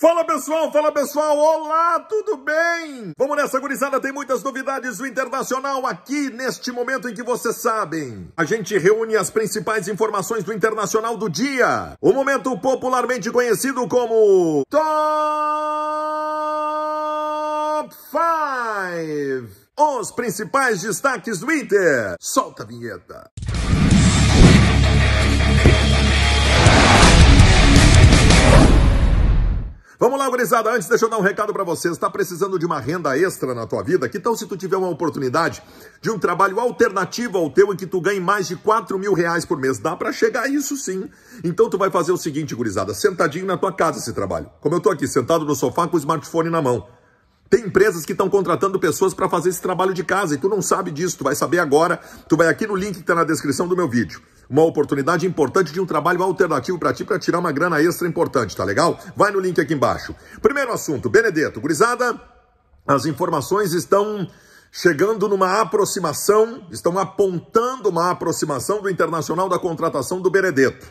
Fala pessoal, fala pessoal, olá, tudo bem? Vamos nessa gurizada, tem muitas novidades do Internacional aqui neste momento em que vocês sabem. A gente reúne as principais informações do Internacional do dia. O momento popularmente conhecido como Top 5. Os principais destaques do Inter. Solta a vinheta. Vamos lá, gurizada. Antes, deixa eu dar um recado para vocês. Está precisando de uma renda extra na tua vida? Que tal se tu tiver uma oportunidade de um trabalho alternativo ao teu em que tu ganhe mais de 4 mil reais por mês? Dá para chegar a isso sim. Então tu vai fazer o seguinte, gurizada. Sentadinho na tua casa esse trabalho. Como eu tô aqui, sentado no sofá com o smartphone na mão. Tem empresas que estão contratando pessoas para fazer esse trabalho de casa e tu não sabe disso, tu vai saber agora. Tu vai aqui no link que está na descrição do meu vídeo uma oportunidade importante de um trabalho alternativo para ti, para tirar uma grana extra importante, tá legal? Vai no link aqui embaixo. Primeiro assunto, Benedetto, gurizada, as informações estão chegando numa aproximação, estão apontando uma aproximação do Internacional da contratação do Benedetto.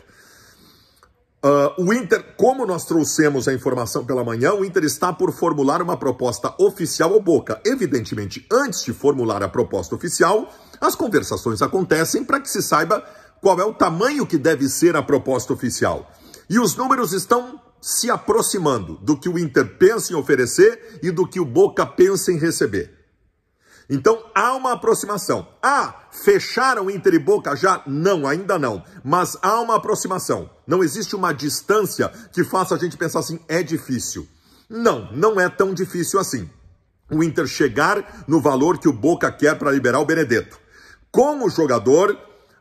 Uh, o Inter, como nós trouxemos a informação pela manhã, o Inter está por formular uma proposta oficial ao Boca. Evidentemente, antes de formular a proposta oficial, as conversações acontecem para que se saiba qual é o tamanho que deve ser a proposta oficial. E os números estão se aproximando do que o Inter pensa em oferecer e do que o Boca pensa em receber. Então há uma aproximação. Ah, fecharam Inter e Boca já? Não, ainda não. Mas há uma aproximação. Não existe uma distância que faça a gente pensar assim, é difícil. Não, não é tão difícil assim. O Inter chegar no valor que o Boca quer para liberar o Benedetto. Com o jogador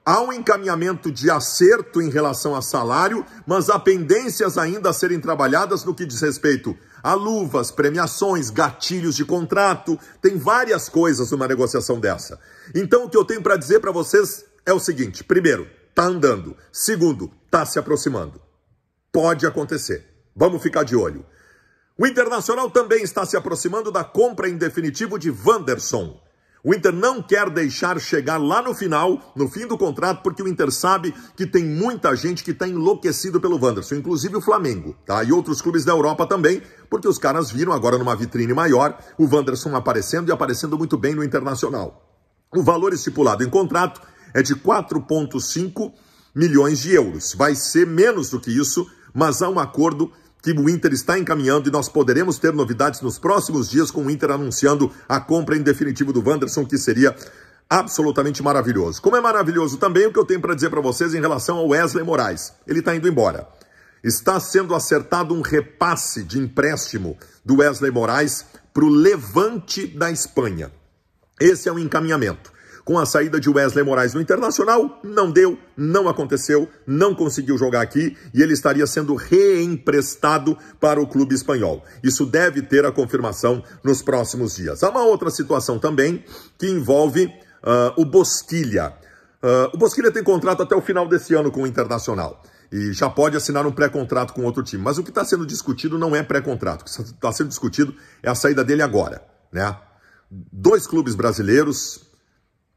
Há um encaminhamento de acerto em relação a salário, mas há pendências ainda a serem trabalhadas no que diz respeito a luvas, premiações, gatilhos de contrato, tem várias coisas numa negociação dessa. Então o que eu tenho para dizer para vocês é o seguinte: primeiro, tá andando. Segundo, tá se aproximando. Pode acontecer. Vamos ficar de olho. O Internacional também está se aproximando da compra em definitivo de Wanderson. O Inter não quer deixar chegar lá no final, no fim do contrato, porque o Inter sabe que tem muita gente que está enlouquecido pelo Wanderson, inclusive o Flamengo, tá? E outros clubes da Europa também, porque os caras viram agora numa vitrine maior o Wanderson aparecendo e aparecendo muito bem no Internacional. O valor estipulado em contrato é de 4,5 milhões de euros. Vai ser menos do que isso, mas há um acordo que o Inter está encaminhando e nós poderemos ter novidades nos próximos dias com o Inter anunciando a compra em definitivo do Wanderson, que seria absolutamente maravilhoso. Como é maravilhoso também o que eu tenho para dizer para vocês em relação ao Wesley Moraes. Ele está indo embora. Está sendo acertado um repasse de empréstimo do Wesley Moraes para o Levante da Espanha. Esse é um encaminhamento com a saída de Wesley Moraes no Internacional, não deu, não aconteceu, não conseguiu jogar aqui e ele estaria sendo reemprestado para o clube espanhol. Isso deve ter a confirmação nos próximos dias. Há uma outra situação também que envolve uh, o Bosquilha. Uh, o Bosquilha tem contrato até o final desse ano com o Internacional e já pode assinar um pré-contrato com outro time. Mas o que está sendo discutido não é pré-contrato. O que está sendo discutido é a saída dele agora. Né? Dois clubes brasileiros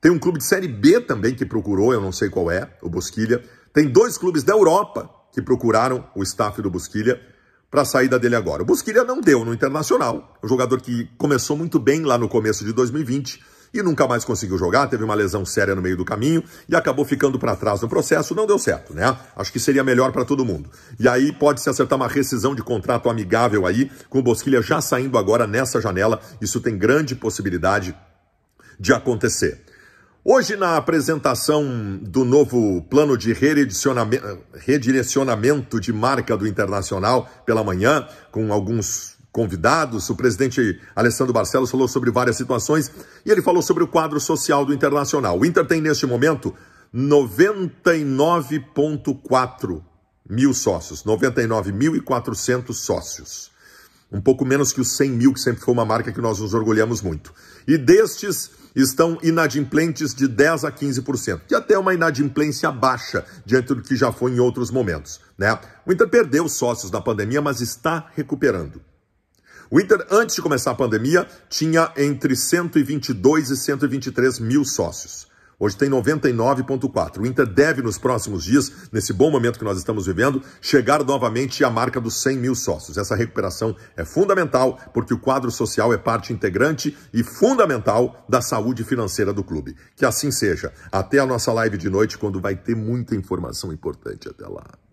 tem um clube de Série B também que procurou, eu não sei qual é, o Bosquilha. Tem dois clubes da Europa que procuraram o staff do Bosquilha para a saída dele agora. O Busquilha não deu no Internacional, um jogador que começou muito bem lá no começo de 2020 e nunca mais conseguiu jogar, teve uma lesão séria no meio do caminho e acabou ficando para trás no processo, não deu certo, né? Acho que seria melhor para todo mundo. E aí pode se acertar uma rescisão de contrato amigável aí, com o Bosquilha já saindo agora nessa janela, isso tem grande possibilidade de acontecer. Hoje, na apresentação do novo plano de redirecionamento de marca do Internacional pela manhã, com alguns convidados, o presidente Alessandro Barcelos falou sobre várias situações e ele falou sobre o quadro social do Internacional. O Inter tem, neste momento, 99,4 mil sócios, 99.400 sócios. Um pouco menos que os 100 mil, que sempre foi uma marca que nós nos orgulhamos muito. E destes, estão inadimplentes de 10 a 15%, e até uma inadimplência baixa diante do que já foi em outros momentos. Né? O Inter perdeu sócios na pandemia, mas está recuperando. O Inter, antes de começar a pandemia, tinha entre 122 e 123 mil sócios. Hoje tem 99,4. O Inter deve, nos próximos dias, nesse bom momento que nós estamos vivendo, chegar novamente à marca dos 100 mil sócios. Essa recuperação é fundamental, porque o quadro social é parte integrante e fundamental da saúde financeira do clube. Que assim seja. Até a nossa live de noite, quando vai ter muita informação importante. Até lá.